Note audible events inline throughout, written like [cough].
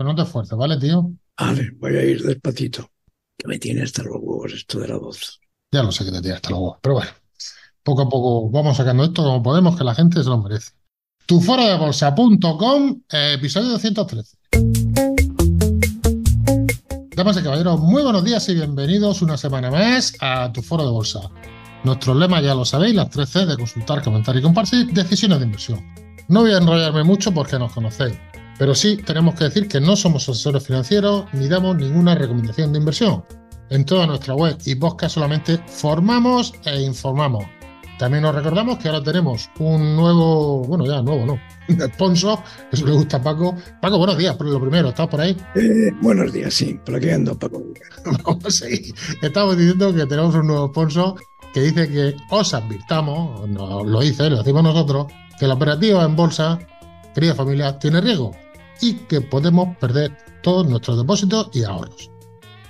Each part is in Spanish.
Pero no te esfuerces, ¿vale, tío? A ver, voy a ir despacito. Que me tiene hasta los huevos esto de la voz. Ya no sé que te tiene hasta los huevos, pero bueno. Poco a poco vamos sacando esto como podemos, que la gente se lo merece. Tu foro de bolsa.com, eh, episodio 213. Damas y caballeros, muy buenos días y bienvenidos una semana más a tu foro de bolsa. Nuestro lema ya lo sabéis, las 13, de consultar, comentar y compartir decisiones de inversión. No voy a enrollarme mucho porque nos conocéis pero sí tenemos que decir que no somos asesores financieros ni damos ninguna recomendación de inversión. En toda nuestra web y podcast solamente formamos e informamos. También nos recordamos que ahora tenemos un nuevo, bueno, ya nuevo, ¿no? [laughs] Un sponsor, eso le gusta a Paco. Paco, buenos días, por lo primero, ¿estás por ahí? Eh, buenos días, sí, por aquí ando, Paco. [laughs] Vamos a seguir. estamos diciendo que tenemos un nuevo sponsor que dice que os advirtamos, lo dice, lo decimos nosotros, que la operativa en bolsa, querida familia, tiene riesgo y que podemos perder todos nuestros depósitos y ahorros.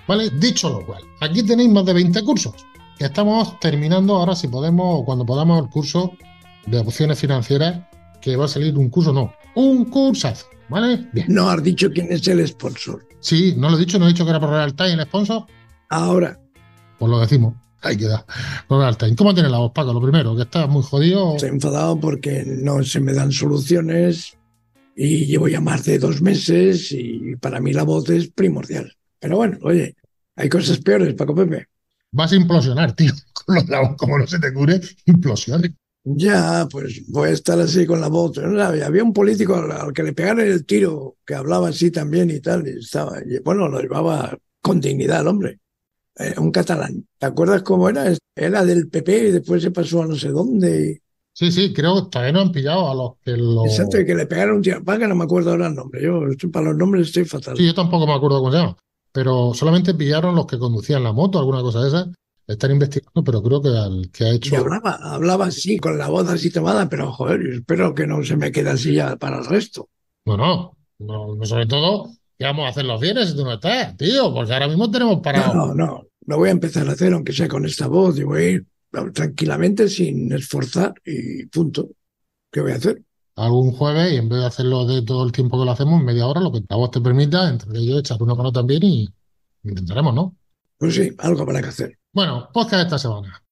¿Vale? Dicho lo cual, aquí tenéis más de 20 cursos. Estamos terminando ahora si podemos o cuando podamos el curso de opciones financieras, que va a salir un curso, no, un cursazo, ¿vale? Bien. No has dicho quién es el sponsor. Sí, no lo he dicho, no he dicho que era por Real Time el sponsor. Ahora. Pues lo decimos. Ahí queda. Por ¿Cómo tiene la voz, Paco? Lo primero, que estás muy jodido. Estoy enfadado porque no se me dan soluciones y llevo ya más de dos meses y para mí la voz es primordial. Pero bueno, oye, hay cosas peores, Paco Pepe. Vas a implosionar, tío. [laughs] Con como no se te cure, implosiones. Ya, pues voy a estar así con la voz. había un político al, que le pegaron el tiro, que hablaba así también y tal. estaba, bueno, lo llevaba con dignidad el hombre. Eh, un catalán. ¿Te acuerdas cómo era? Era del PP y después se pasó a no sé dónde. Sí, sí, creo que todavía no han pillado a los que lo. Exacto, que le pegaron un no me acuerdo ahora el nombre. Yo para los nombres estoy fatal. Sí, yo tampoco me acuerdo cómo se llama. Pero solamente pillaron los que conducían la moto, alguna cosa de esas. Están investigando, pero creo que al que ha hecho. hablaba, hablaba así, con la voz así tomada, pero joder, espero que no se me quede así ya para el resto. Bueno, no, no, sobre todo, que vamos a hacer los bienes si tú no estás, tío? Porque ahora mismo tenemos para... No, no, no. Lo voy a empezar a hacer, aunque sea con esta voz, y voy a ir tranquilamente, sin esforzar y punto. ¿Qué voy a hacer? Algún jueves y en vez de hacerlo de todo el tiempo que lo hacemos, media hora, lo que a vos te permita, entre ellos echar uno con otro también y intentaremos, ¿no? Pues sí, algo habrá que hacer. Bueno, podcast esta semana.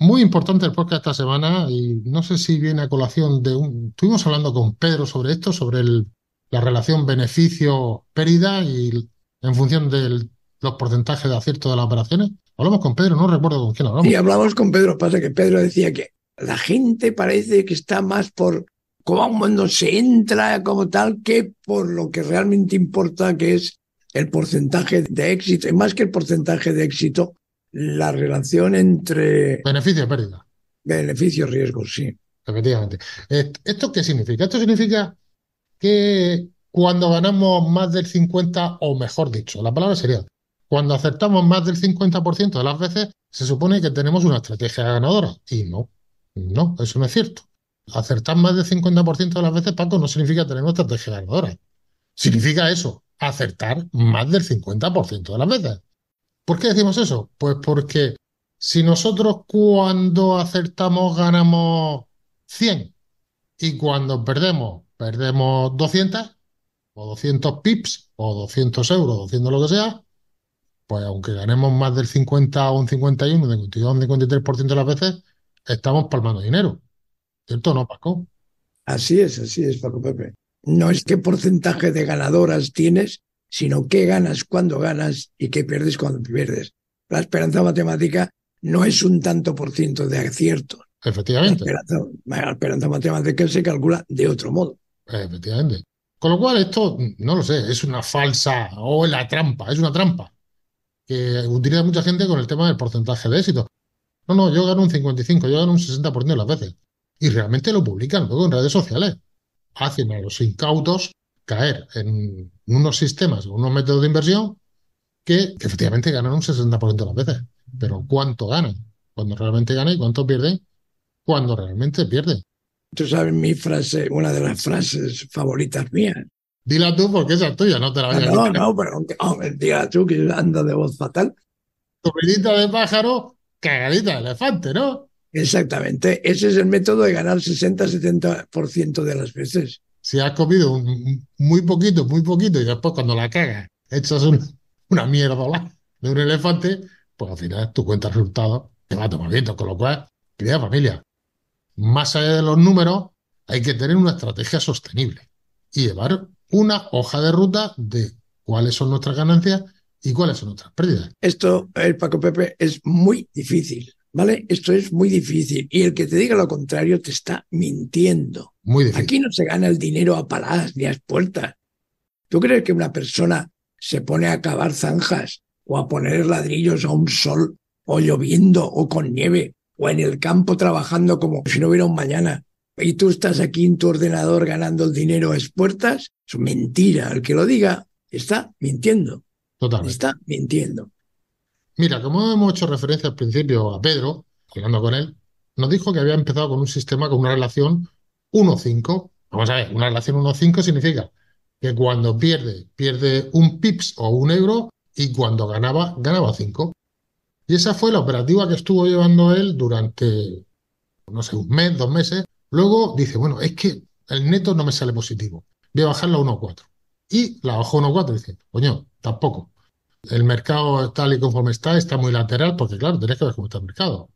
Muy importante el podcast esta semana y no sé si viene a colación de un... Estuvimos hablando con Pedro sobre esto, sobre el, la relación beneficio-pérdida y en función de los porcentajes de acierto de las operaciones. Hablamos con Pedro, no recuerdo con quién hablamos. Y hablamos con Pedro, pasa que Pedro decía que la gente parece que está más por cómo cuando se entra como tal que por lo que realmente importa, que es el porcentaje de éxito. Y más que el porcentaje de éxito, la relación entre... Beneficio y pérdida. Beneficio y riesgo, sí. Efectivamente. ¿Esto qué significa? Esto significa que cuando ganamos más del 50, o mejor dicho, la palabra sería, cuando acertamos más del 50% de las veces, se supone que tenemos una estrategia ganadora. Y no, no, eso no es cierto. Acertar más del 50% de las veces, Paco, no significa tener una estrategia ganadora. Significa eso, acertar más del 50% de las veces. ¿Por qué decimos eso? Pues porque si nosotros cuando acertamos ganamos 100 y cuando perdemos, perdemos 200 o 200 pips o 200 euros, 200 lo que sea, pues aunque ganemos más del 50 o un 51, un 52 un 53% de las veces, estamos palmando dinero. ¿Cierto o no, Paco? Así es, así es, Paco Pepe. No es qué porcentaje de ganadoras tienes, sino qué ganas cuando ganas y qué pierdes cuando pierdes. La esperanza matemática no es un tanto por ciento de acierto. Efectivamente. La esperanza, matemática se calcula de otro modo. Efectivamente. Con lo cual, esto, no lo sé, es una falsa o la trampa, es una trampa que utiliza mucha gente con el tema del porcentaje de éxito. No, no, yo gano un 55, yo gano un 60% de las veces. Y realmente lo publican luego en redes sociales. Hacen a los incautos caer en unos sistemas, unos métodos de inversión que, efectivamente ganan un 60% de las veces. Pero ¿cuánto ganan? Cuando realmente ganan y cuánto pierden cuando realmente pierden. Tú sabes mi frase, una de las frases favoritas mías. Dila tú porque esa es tuya, no te la vayas a a ah, No, no, pero aunque tú que anda de voz fatal. Comidita de pájaro, cagadita de elefante, ¿no? Exactamente. Ese es el método de ganar 60-70% de las veces. Si has comido muy poquito, muy poquito, y después cuando la cagas, echas una, una mierda de un elefante, pues al final tu cuenta resultados te va a tomar viento. Con lo cual, querida familia, más allá de los números, hay que tener una estrategia sostenible y llevar una hoja de ruta de cuáles son nuestras ganancias y cuáles son nuestras pérdidas. Esto, el Paco Pepe, es muy difícil, ¿vale? Esto es muy difícil. Y el que te diga lo contrario te está mintiendo. Muy difícil. Aquí no se gana el dinero a paladas ni a puertas. ¿Tú crees que una persona se pone a cavar zanjas o a poner ladrillos a un sol o lloviendo o con nieve o en el campo trabajando como si no hubiera un mañana y tú estás aquí en tu ordenador ganando el dinero a expuertas, es mentira. El que lo diga está mintiendo. Totalmente. Está mintiendo. Mira, como hemos hecho referencia al principio a Pedro, hablando con él, nos dijo que había empezado con un sistema con una relación 1-5. Vamos a ver, una relación 1-5 significa que cuando pierde, pierde un pips o un euro y cuando ganaba, ganaba 5. Y esa fue la operativa que estuvo llevando él durante, no sé, un mes, dos meses, Luego dice, bueno, es que el neto no me sale positivo, voy a bajarla a 1,4. Y la bajó a 1,4 dice, coño, tampoco. El mercado tal y conforme está, está muy lateral, porque claro, tenés que ver cómo está el mercado.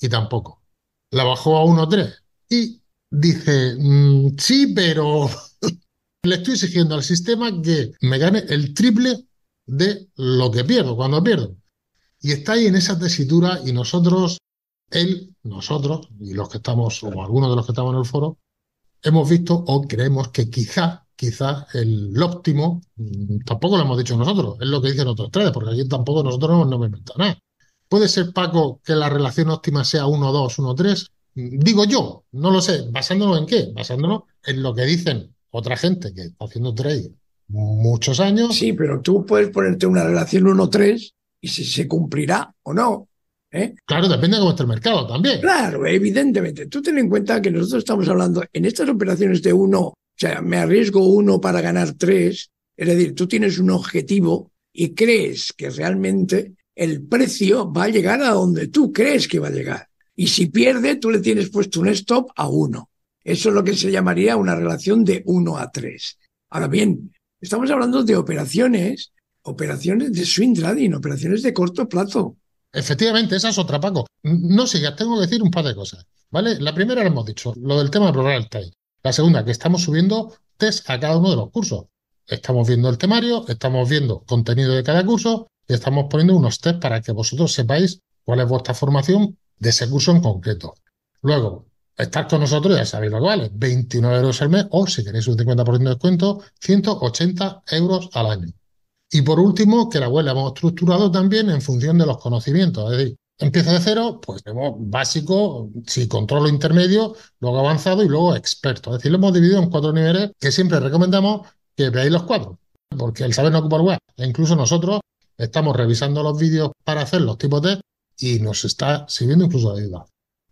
Y tampoco. La bajó a 1,3 y dice, mm, sí, pero [laughs] le estoy exigiendo al sistema que me gane el triple de lo que pierdo cuando pierdo. Y está ahí en esa tesitura y nosotros él, nosotros y los que estamos, o algunos de los que estamos en el foro, hemos visto o creemos que quizá quizás el óptimo, mm, tampoco lo hemos dicho nosotros, es lo que dicen otros tres, porque aquí tampoco nosotros no me inventado nada. ¿Puede ser, Paco, que la relación óptima sea 1-2, 1-3? Mm, digo yo, no lo sé. ¿Basándonos en qué? Basándonos en lo que dicen otra gente que está haciendo trade muchos años. Sí, pero tú puedes ponerte una relación 1-3 y si se cumplirá o no. ¿eh? Claro, depende de cómo está el mercado también. Claro, evidentemente. Tú ten en cuenta que nosotros estamos hablando en estas operaciones de uno, o sea, me arriesgo uno para ganar tres. Es decir, tú tienes un objetivo y crees que realmente el precio va a llegar a donde tú crees que va a llegar. Y si pierde, tú le tienes puesto un stop a uno. Eso es lo que se llamaría una relación de uno a tres. Ahora bien, estamos hablando de operaciones, operaciones de swing trading, operaciones de corto plazo Efectivamente, esa es otra, Paco. No ya tengo que decir un par de cosas. ¿Vale? La primera lo hemos dicho, lo del tema de el Time. La segunda, que estamos subiendo test a cada uno de los cursos. Estamos viendo el temario, estamos viendo contenido de cada curso y estamos poniendo unos test para que vosotros sepáis cuál es vuestra formación de ese curso en concreto. Luego, estar con nosotros, ya sabéis lo que vale, 29 euros al mes o si queréis un 50% de descuento, 180 euros al año. Y por último, que la web la hemos estructurado también en función de los conocimientos. Es decir, empieza de cero, pues tenemos básico, si controlo intermedio, luego avanzado y luego experto. Es decir, lo hemos dividido en cuatro niveles que siempre recomendamos que veáis los cuatro, porque el saber no ocupa web. E incluso nosotros estamos revisando los vídeos para hacer los tipos de y nos está sirviendo incluso de ayuda.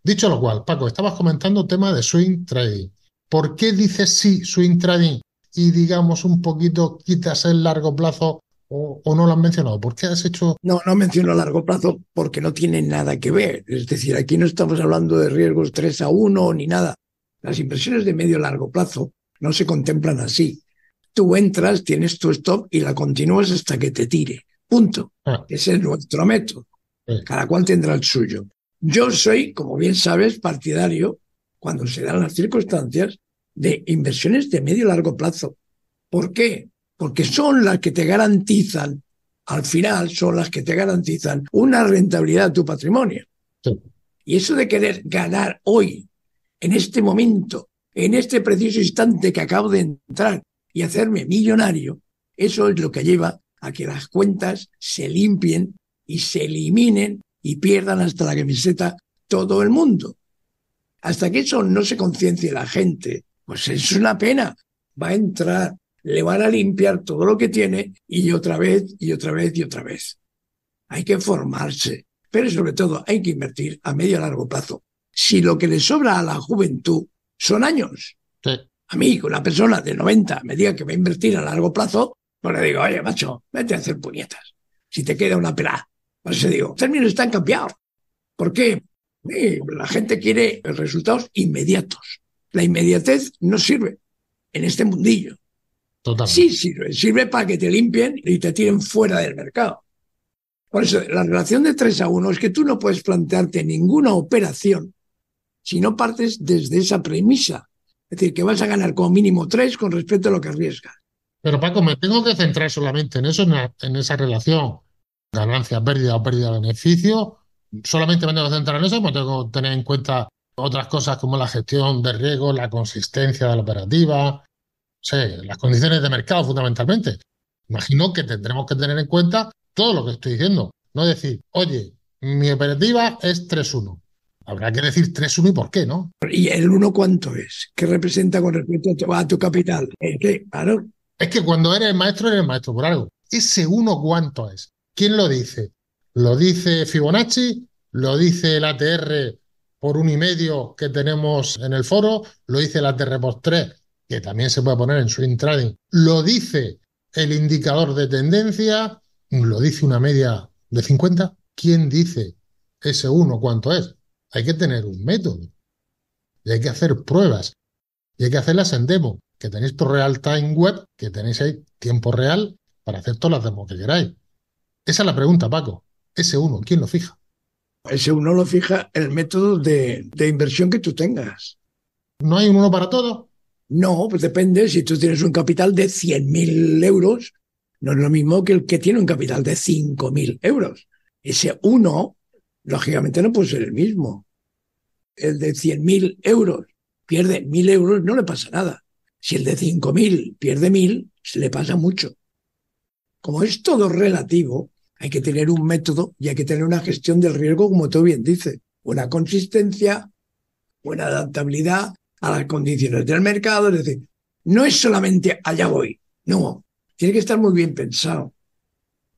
Dicho lo cual, Paco, estabas comentando el tema de swing trading. ¿Por qué dices sí swing trading y digamos un poquito quitas el largo plazo o, no lo han mencionado? ¿Por qué has hecho...? No, no menciono a largo plazo porque no tiene nada que ver. Es decir, aquí no estamos hablando de riesgos 3 a 1 ni nada. Las inversiones de medio largo plazo no se contemplan así. Tú entras, tienes tu stop y la continúas hasta que te tire. Punto. Ah. Ese es nuestro método. Cada cual tendrá el suyo. Yo soy, como bien sabes, partidario, cuando se dan las circunstancias, de inversiones de medio y largo plazo. ¿Por qué? porque son las que te garantizan, al final son las que te garantizan una rentabilidad de tu patrimonio. Y eso de querer ganar hoy, en este momento, en este preciso instante que acabo de entrar y hacerme millonario, eso es lo que lleva a que las cuentas se limpien y se eliminen y pierdan hasta la camiseta todo el mundo. Hasta que eso no se conciencie la gente, pues es una pena. Va a entrar le van a limpiar todo lo que tiene y otra vez y otra vez y otra vez. Hay que formarse, pero sobre todo hay que invertir a medio y largo plazo. Si lo que le sobra a la juventud son años. A mí, una persona de 90 me diga que va a invertir a largo plazo, pues le digo, oye, macho, vete a hacer puñetas. Si te queda una pelada. Por eso digo, términos están cambiados. ¿Por qué? la gente quiere resultados inmediatos. La inmediatez no sirve en este mundillo. Sí sirve, para que te limpien y te tiren fuera del mercado. Por eso, la relación de 3 a 1 es que tú no puedes plantearte ninguna operación si no partes desde esa premisa. Es decir, que vas a ganar como mínimo 3 con respecto a lo que arriesgas. Pero Paco, me tengo que centrar solamente en eso, en, esa relación ganancia, pérdida o pérdida-beneficio. Solamente me tengo que centrar en eso, me tengo que tener en cuenta otras cosas como la gestión de riesgo, la consistencia de la operativa, las condiciones de mercado fundamentalmente. Imagino que tendremos que tener en cuenta todo lo que estoy diciendo. No decir, oye, mi operativa es 3-1. Habrá que decir 3-1 y por qué, ¿no? ¿Y el 1 cuánto es? ¿Qué representa con respecto a tu, capital? Es eh, que, Es que cuando eres maestro, eres maestro por algo. ¿Ese 1 cuánto es? ¿Quién lo dice? ¿Lo dice Fibonacci? ¿Lo dice el ATR por un y medio que tenemos en el foro? ¿Lo dice el ATR por 3 que también se puede poner en swing trading. Lo dice el indicador de tendencia, lo dice una media de 50. ¿Quién dice ese 1 cuánto es? Hay que tener un método. Y hay que hacer pruebas. Y hay que hacerlas en demo. Que tenéis por real time web, que tenéis ahí tiempo real para hacer todas las demos que queráis. Esa es la pregunta, Paco. Ese 1, ¿quién lo fija? Ese 1 lo fija el método de, de inversión que tú tengas. No hay un uno para todo no, pues depende. Si tú tienes un capital de 100.000 euros, no es lo mismo que el que tiene un capital de 5.000 euros. Ese uno, lógicamente, no puede ser el mismo. El de 100.000 euros pierde 1.000 euros, no le pasa nada. Si el de 5.000 pierde 1.000, se le pasa mucho. Como es todo relativo, hay que tener un método y hay que tener una gestión del riesgo, como tú bien dices. Una consistencia, buena adaptabilidad a las condiciones del mercado, es decir, no es solamente allá voy, no, tiene que estar muy bien pensado.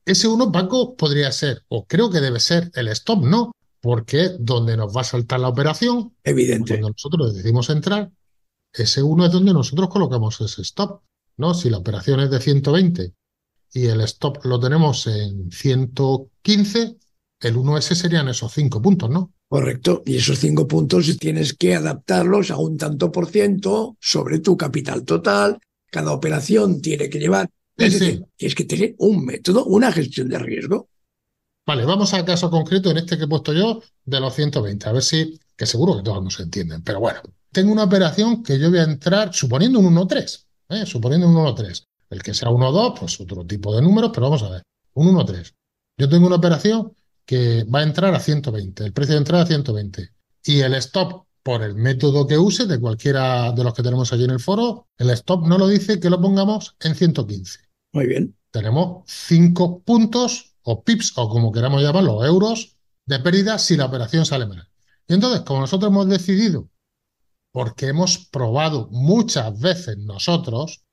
Ese uno, Paco, podría ser, o creo que debe ser, el stop, ¿no? Porque donde nos va a saltar la operación, evidente. Cuando nosotros decidimos entrar, ese uno es donde nosotros colocamos ese stop, ¿no? Si la operación es de 120 y el stop lo tenemos en 115, el 1S serían esos cinco puntos, ¿no? Correcto. Y esos cinco puntos tienes que adaptarlos a un tanto por ciento sobre tu capital total. Cada operación tiene que llevar. es decir, tienes que tener un método, una gestión de riesgo. Vale, vamos al caso concreto en este que he puesto yo de los 120. A ver si, que seguro que todos nos entienden, pero bueno. Tengo una operación que yo voy a entrar suponiendo un 1-3, ¿eh? suponiendo un 1-3. El que sea 1-2, pues otro tipo de números, pero vamos a ver. Un 1-3. Yo tengo una operación que va a entrar a 120, el precio de entrada a 120. Y el stop, por el método que use, de cualquiera de los que tenemos allí en el foro, el stop no lo dice que lo pongamos en 115. Muy bien. Tenemos 5 puntos o pips o como queramos llamarlo, euros de pérdida si la operación sale mal. Y entonces, como nosotros hemos decidido, porque hemos probado muchas veces nosotros,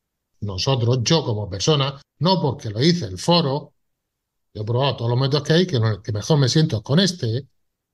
nosotros, yo como persona, no porque lo hice el foro, yo he probado todos los métodos que hay, que, mejor me siento con este.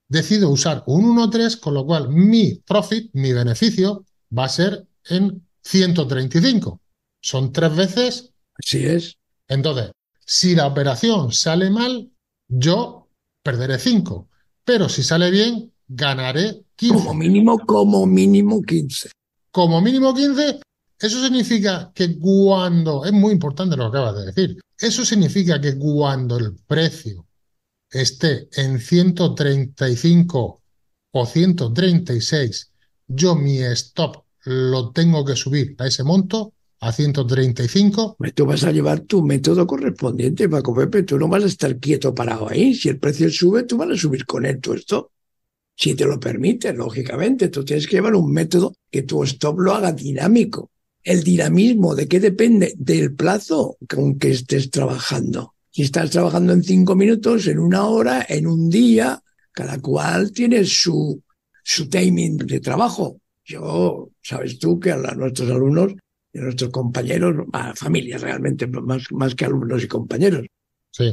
Decido usar un 1-3, con lo cual mi profit, mi beneficio, va a ser en 135. Son tres veces. Así es. Entonces, si la operación sale mal, yo perderé 5. Pero si sale bien, ganaré 15. Como mínimo, como mínimo 15. Como mínimo 15 eso significa que cuando, es muy importante lo que acabas de decir, eso significa que cuando el precio esté en 135 o 136, yo mi stop lo tengo que subir a ese monto, a 135. Tú vas a llevar tu método correspondiente, Paco Pepe. Tú no vas a estar quieto parado ahí. Si el precio sube, tú vas a subir con él tu stop. Si te lo permite, lógicamente. Tú tienes que llevar un método que tu stop lo haga dinámico el dinamismo, de qué depende del plazo con que estés trabajando. Si estás trabajando en cinco minutos, en una hora, en un día, cada cual tiene su, su timing de trabajo. Yo, sabes tú que a nuestros alumnos y a nuestros compañeros, a familias realmente, más, más que alumnos y compañeros,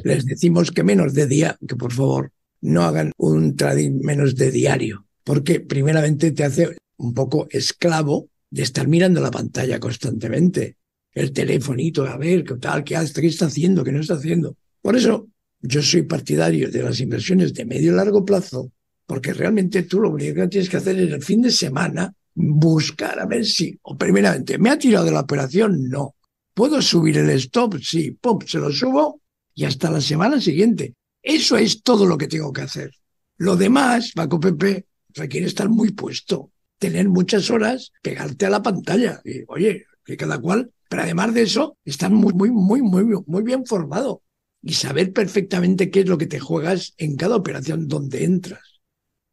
les decimos que menos de día, que por favor no hagan un trading menos de diario, porque primeramente te hace un poco esclavo de estar mirando la pantalla constantemente, el telefonito, a ver, qué tal, qué, hace, qué está haciendo, qué no está haciendo. Por eso yo soy partidario de las inversiones de medio y largo plazo, porque realmente tú lo único que tienes que hacer es el fin de semana buscar a ver si, o primeramente, ¿me ha tirado de la operación? No. ¿Puedo subir el stop? Sí, pop, se lo subo y hasta la semana siguiente. Eso es todo lo que tengo que hacer. Lo demás, Paco Pepe, requiere estar muy puesto tener muchas horas, pegarte a la pantalla. Y, oye, que cada cual. Pero además de eso, estar muy, muy, muy, muy, muy bien formado y saber perfectamente qué es lo que te juegas en cada operación donde entras.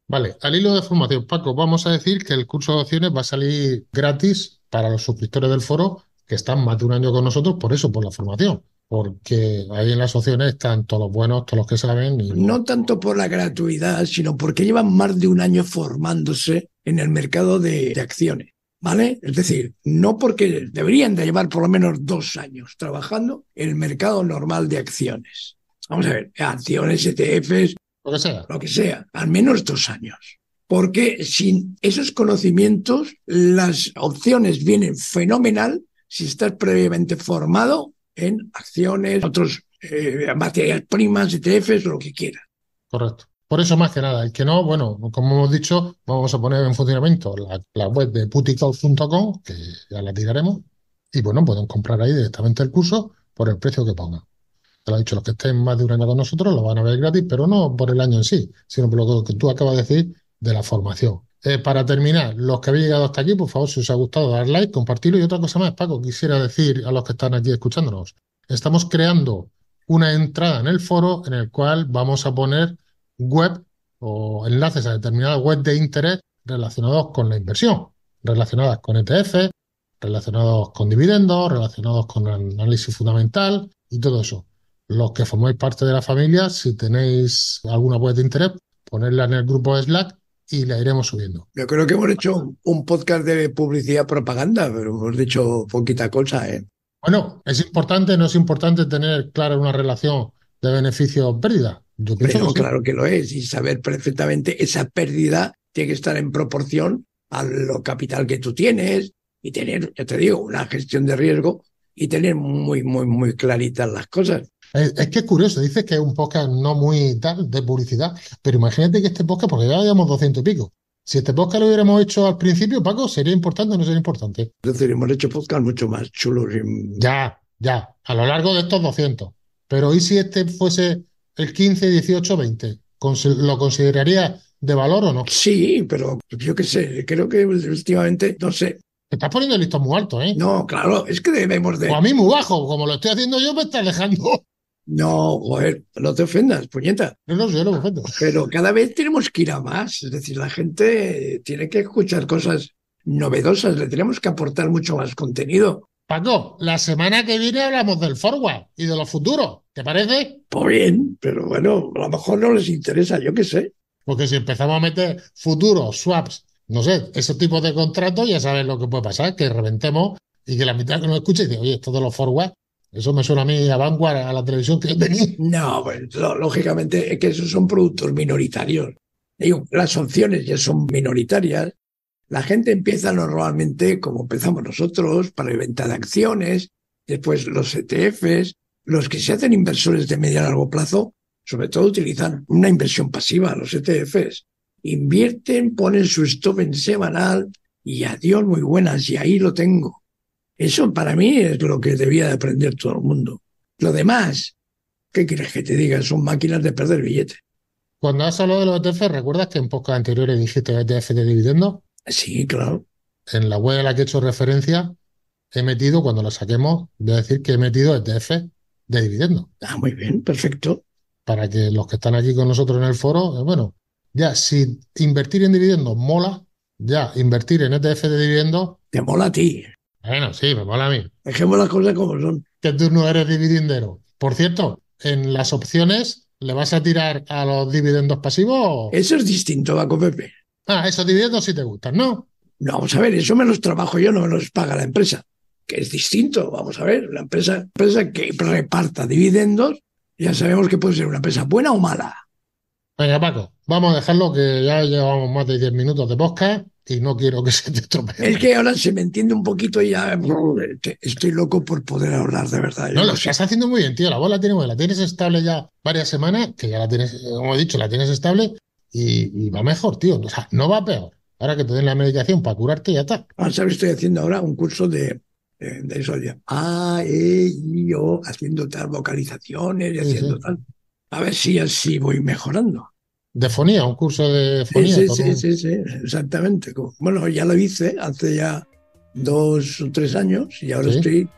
Vale, al hilo de formación, Paco, vamos a decir que el curso de opciones va a salir gratis para los suscriptores del foro que están más de un año con nosotros por eso, por la formación porque ahí en las opciones están todos los buenos, todos los que saben. No tanto por la gratuidad, sino porque llevan más de un año formándose en el mercado de, acciones, ¿vale? Es decir, no porque deberían de llevar por lo menos dos años trabajando en el mercado normal de acciones. Vamos a ver, acciones, ETFs, lo que sea. Lo que sea, al menos dos años. Porque sin esos conocimientos, las opciones vienen fenomenal si estás previamente formado en acciones, otros eh, materias primas, ETFs, lo que quiera. Correcto. Por eso, más que nada, es que no, bueno, como hemos dicho, vamos a poner en funcionamiento la, web de puticloud.com, que ya la tiraremos, y bueno, pueden comprar ahí directamente el curso por el precio que pongan. Te lo he dicho, los que estén más de un año con nosotros lo van a ver gratis, pero no por el año en sí, sino por lo que tú acabas de decir de la formación. Eh, para terminar, los que habéis llegado hasta aquí, por favor, si os ha gustado, dar like, compartirlo. Y otra cosa más, Paco, quisiera decir a los que están aquí escuchándonos. Estamos creando una entrada en el foro en el cual vamos a poner web o enlaces a determinadas web de interés relacionados con la inversión, relacionadas con ETF, relacionados con dividendos, relacionados con el análisis fundamental y todo eso. Los que formáis parte de la familia, si tenéis alguna web de interés, ponedla en el grupo de Slack y la iremos subiendo. Yo creo que hemos hecho un podcast de publicidad propaganda, pero hemos dicho poquita cosa. ¿eh? Bueno, es importante, no es importante tener clara una relación de beneficio-pérdida. claro que lo es, y saber perfectamente esa pérdida tiene que estar en proporción a lo capital que tú tienes y tener, ya te digo, una gestión de riesgo y tener muy, muy, muy claritas las cosas. Es, que es curioso, dices que es un podcast no muy tal de publicidad, pero imagínate que este podcast, porque ya llevamos 200 y pico. Si este podcast lo hubiéramos hecho al principio, Paco, ¿sería importante o no sería importante? Entonces, hemos hecho podcast mucho más chulos. Ya, ya, a lo largo de estos 200. Pero ¿y si este fuese el 15, 18, 20? ¿Lo consideraría de valor o no? Sí, pero yo qué sé, creo que últimamente, no sé, te estás poniendo el listón muy alto, ¿eh? No, claro, es que debemos de. O a mí muy bajo, como lo estoy haciendo yo, me está alejando. No, joder, no te ofendas, puñeta. No, no, yo no me ofendo. Pero cada vez tenemos que ir a más. Es decir, la gente tiene que escuchar cosas novedosas, le tenemos que aportar mucho más contenido. Paco, la semana que viene hablamos del forward y de los futuros, ¿te parece? Pues bien, pero bueno, a lo mejor no les interesa, yo qué sé. Porque si empezamos a meter futuros, swaps, no sé, ese tipo de contratos, ya sabes lo que puede pasar, que reventemos y que la mitad que nos escuche y dice, oye, esto de los forward eso me suena a mí a Vanguard, a la televisión que No, pues, lógicamente es que esos son productos minoritarios. las opciones ya son minoritarias. La gente empieza normalmente como empezamos nosotros, para la venta de acciones, después los ETFs, los que se hacen inversores de medio a largo plazo, sobre todo utilizan una inversión pasiva, los ETFs. Invierten, ponen su stop en semanal y adiós, muy buenas, y ahí lo tengo. Eso para mí es lo que debía de aprender todo el mundo. Lo demás, ¿qué quieres que te diga? Son máquinas de perder billetes. Cuando has hablado de los ETF, ¿recuerdas que en podcast anteriores dijiste ETF de dividendo? Sí, claro. En la web a la que he hecho referencia, he metido, cuando la saquemos, voy decir que he metido ETF de dividendo. Ah, muy bien, perfecto. Para que los que están aquí con nosotros en el foro, eh, bueno, ya si invertir en dividendos mola, ya invertir en ETF de dividendos. Te mola a ti. Bueno, sí, me mola a mí. Dejemos las cosas como son. Que tú no eres dividendero. Por cierto, en las opciones, ¿le vas a tirar a los dividendos pasivos? Eso es distinto, Paco Pepe. Ah, esos dividendos sí te gustan, ¿no? No, vamos a ver, eso me los trabajo yo, no me los paga la empresa, que es distinto. Vamos a ver, la empresa, empresa que reparta dividendos, ya sabemos que puede ser una empresa buena o mala. Venga, Paco, vamos a dejarlo que ya llevamos más de 10 minutos de podcast y no quiero que se te estropee. Es que ahora se me entiende un poquito y ya estoy loco por poder hablar de verdad. ¿eh? No, lo sé. estás haciendo muy bien, tío. La bola la tienes La tienes estable ya varias semanas, que ya la tienes, como he dicho, la tienes estable y, va mejor, tío. O sea, no va peor. Ahora que te den la medicación para curarte, y ya está. Ahora, ¿sabes? Estoy haciendo ahora un curso de, de, eso ya. E, haciendo tal vocalizaciones y haciendo tal. A ver si así voy mejorando. De fonía, un curso de fonía. Sí, sí, sí, sí, exactamente. Bueno, ya lo hice hace ya dos o tres años y ahora estoy,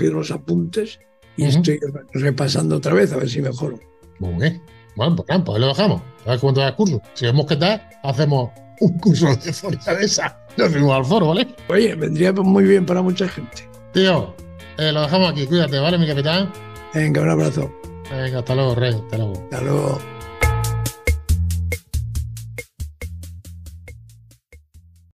he los apuntes y estoy repasando otra vez a ver si mejoro. Bueno, pues, claro, pues lo dejamos. A ver cuánto da el curso. Si vemos que tal, hacemos un curso de fonía de esa. Nos fuimos al foro, ¿vale? Oye, vendría muy bien para mucha gente. Tío, eh, lo dejamos aquí. Cuídate, ¿vale, mi capitán? Venga, un abrazo. Venga, hasta luego, Rey. Hasta luego. Hasta luego.